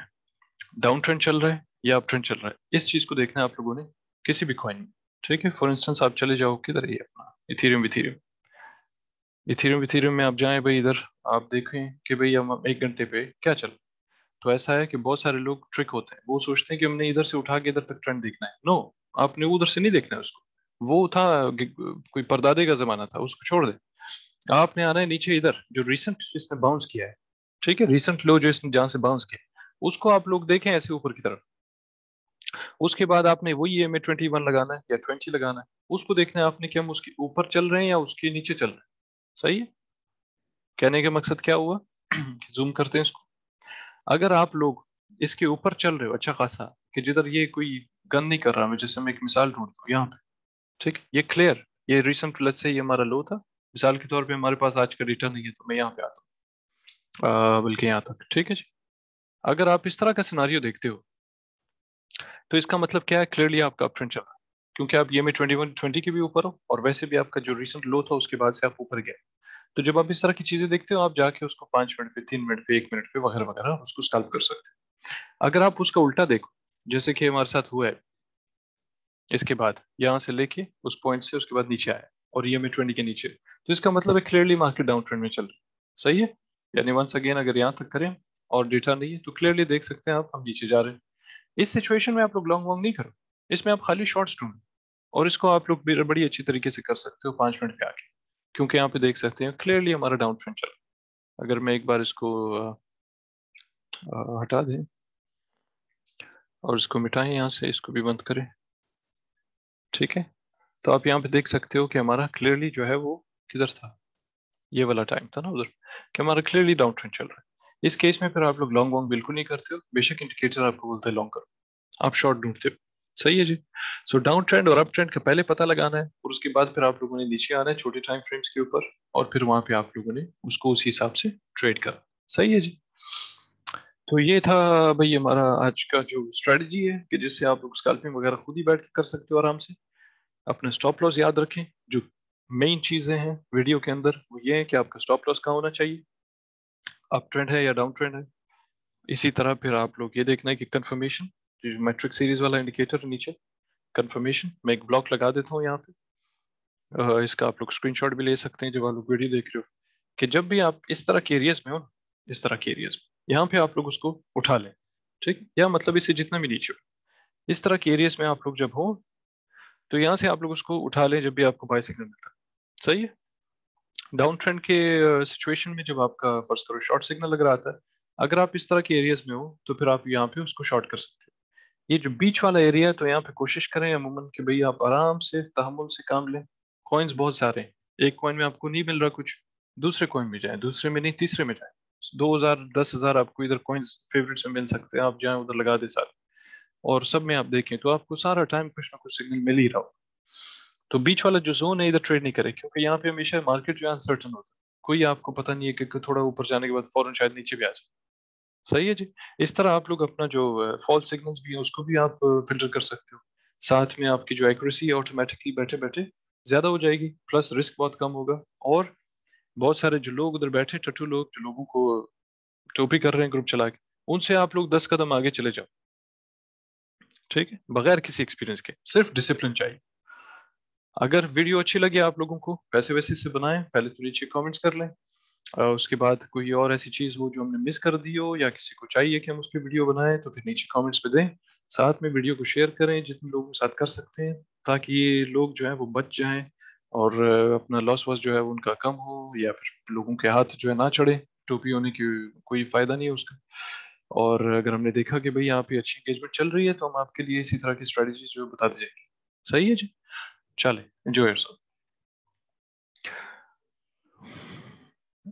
डाउन ट्रेंड चल रहा है या अप ट्रेंड चल रहा है इस चीज को देखना आप लोगों ने किसी भी क्वाइन में ठीक है फॉर इंस्टेंस आप चले जाओ किधर ये अपना इथेरियम इथेरियम इथेरियम इथेरियम में आप जाए भाई इधर आप देखें कि भाई हम एक घंटे पे क्या चल तो ऐसा है कि बहुत सारे लोग ट्रिक होते हैं वो सोचते हैं कि हमने इधर से उठा के इधर तक ट्रेंड देखना है नो no, आपने उधर से नहीं देखना है उसको वो था कोई परदादे का जमाना था उसको छोड़ दे आपने आना है नीचे इधर जो रिसेंट जिसने बाउंस किया है ठीक है रिसेंट लो जो इसने जहां से बाउंस किया उसको आप लोग देखें ऐसे ऊपर की तरफ उसके बाद आपने वही एम ए ट्वेंटी वन लगाना है या ट्वेंटी लगाना है उसको देखना है आपने कि हम उसके ऊपर चल रहे हैं या उसके नीचे चल रहे हैं सही है कहने का मकसद क्या हुआ जूम करते हैं इसको अगर आप लोग इसके ऊपर चल रहे हो अच्छा खासा कि जिधर ये कोई गन नहीं कर रहा मैं जैसे मैं एक मिसाल ढूंढता हूँ यहाँ पे ठीक ये क्लियर ये रिसेंट लत से ये हमारा लो था मिसाल के तौर पर हमारे पास आज का रिटर्न नहीं है तो मैं यहाँ पे आता हूँ बल्कि यहाँ तक ठीक है जी अगर आप इस तरह का सिनारियो देखते हो तो इसका मतलब क्या है क्लियरली आपका अप ट्रेंड चल रहा है क्योंकि आप ये में ट्वेंटी वन ट्वेंटी के भी ऊपर हो और वैसे भी आपका जो रिसेंट लो था उसके बाद से आप ऊपर गए तो जब आप इस तरह की चीजें देखते हो आप जाके उसको पांच मिनट पे तीन मिनट पे एक मिनट पे वगैरह वगैरह उसको स्कल्प कर सकते हैं अगर आप उसका उल्टा देखो जैसे कि हमारे साथ हुआ है इसके बाद यहाँ से लेके उस पॉइंट से उसके बाद नीचे आया और ये में ट्वेंटी के नीचे तो इसका मतलब है क्लियरली मार्केट डाउन ट्रेंड में चल रही सही है यानी वंस अगेन अगर यहाँ तक करें और डेटा नहीं है तो क्लियरली देख सकते हैं आप हम नीचे जा रहे हैं इस सिचुएशन में आप लोग लॉन्ग वॉन्ग नहीं करो इसमें आप खाली शॉर्ट्स ढूंढो और इसको आप लोग बड़ी अच्छी तरीके से कर सकते हो पाँच मिनट पे आके क्योंकि यहाँ पे देख सकते हैं क्लियरली हमारा डाउन ट्रेंड चल अगर मैं एक बार इसको आ, आ, हटा दें और इसको मिटाएं यहाँ से इसको भी बंद करें ठीक है तो आप यहाँ पे देख सकते हो कि हमारा क्लियरली जो है वो किधर था ये वाला टाइम था ना उधर कि हमारा क्लियरली डाउन ट्रेंड चल रहा है इस केस में फिर आप लोग लॉन्ग वॉन्ग बिल्कुल नहीं करते हो बेशक इंडिकेटर आपको बोलते हैं लॉन्ग करो आप शॉर्ट ढूंढते हो सही है जी सो डाउन ट्रेंड और अप ट्रेंड का पहले पता लगाना है और उसके बाद फिर आप लोगों ने नीचे आना है छोटे टाइम फ्रेम्स के ऊपर और फिर वहां पे आप लोगों ने उसको उस हिसाब से ट्रेड करा सही है जी तो ये था भाई हमारा आज का जो स्ट्रेटजी है कि जिससे आप लोग स्कैल्पिंग वगैरह खुद ही बैठ कर सकते हो आराम से अपने स्टॉप लॉस याद रखें जो मेन चीज़ें हैं वीडियो के अंदर वो ये है कि आपका स्टॉप लॉस कहाँ होना चाहिए अप ट्रेंड है या डाउन ट्रेंड है इसी तरह फिर आप लोग ये देखना है कि कन्फर्मेशन मेट्रिक सीरीज वाला इंडिकेटर है नीचे कन्फर्मेशन मैं एक ब्लॉक लगा देता हूँ यहाँ पे इसका आप लोग स्क्रीन भी ले सकते हैं जब आप लोग वीडियो देख रहे हो कि जब भी आप इस तरह के एरियाज में हो इस तरह के एरियाज में यहाँ पे आप लोग उसको उठा लें ठीक या मतलब इसे जितना भी नीचे हो इस तरह के एरियाज में आप लोग जब हो तो यहाँ से आप लोग उसको उठा लें जब भी आपको बाई सिग्नल मिलता है सही है डाउन ट्रेंड के सिचुएशन में जब आपका फर्ज करो शॉर्ट सिग्नल लग रहा था अगर आप इस तरह के एरियाज में हो तो फिर आप यहाँ पे उसको शॉर्ट कर सकते हैं ये जो बीच वाला एरिया है तो यहाँ पे कोशिश करें अमूमन कि भाई आप आराम से तहमुल से काम लें कॉइन्स बहुत सारे हैं एक कॉइन में आपको नहीं मिल रहा कुछ दूसरे कॉइन में जाएं दूसरे में नहीं तीसरे में जाएं दो हज़ार दस हज़ार आपको इधर कॉइन्स फेवरेट्स में मिल सकते हैं आप जाएं उधर लगा दें सारे और सब में आप देखें तो आपको सारा टाइम कुछ ना कुछ सिग्नल मिल ही रहा होगा तो बीच वाला जो जोन है इधर ट्रेड नहीं करे क्योंकि यहाँ पे हमेशा मार्केट जो है अनसर्टन होता है कोई आपको पता नहीं है कि थोड़ा ऊपर जाने के बाद फॉरन शायद नीचे भी आ जाए सही है जी इस तरह आप लोग अपना जो फॉल सिग्नल्स भी है उसको भी आप फिल्टर कर सकते हो साथ में आपकी जो एक्यूरेसी है ऑटोमेटिकली बैठे बैठे ज़्यादा हो जाएगी प्लस रिस्क बहुत कम होगा और बहुत सारे जो लोग उधर बैठे टटू लोग जो लोगों को टोपी कर रहे हैं ग्रुप चला के उनसे आप लोग दस कदम आगे चले जाओ ठीक है बगैर किसी एक्सपीरियंस के सिर्फ डिसिप्लिन चाहिए अगर वीडियो अच्छी लगी आप लोगों को पैसे वैसे इसे बनाएं पहले तो नीचे कमेंट्स कर लें उसके बाद कोई और ऐसी चीज़ हो जो हमने मिस कर दी हो या किसी को चाहिए कि हम उसकी वीडियो बनाएं तो फिर नीचे कमेंट्स पे दें साथ में वीडियो को शेयर करें जितने लोगों के साथ कर सकते हैं ताकि ये लोग जो हैं वो बच जाए और अपना लॉस वॉस जो है उनका कम हो या फिर लोगों के हाथ जो है ना चढ़े टोपी होने की कोई फ़ायदा नहीं है उसका और अगर हमने देखा कि भाई यहाँ पे अच्छी एंगेजमेंट चल रही है तो हम आपके लिए इसी तरह की स्ट्रेटेजी जो बता जाएंगे सही है जी Charlie, enjoy yourself.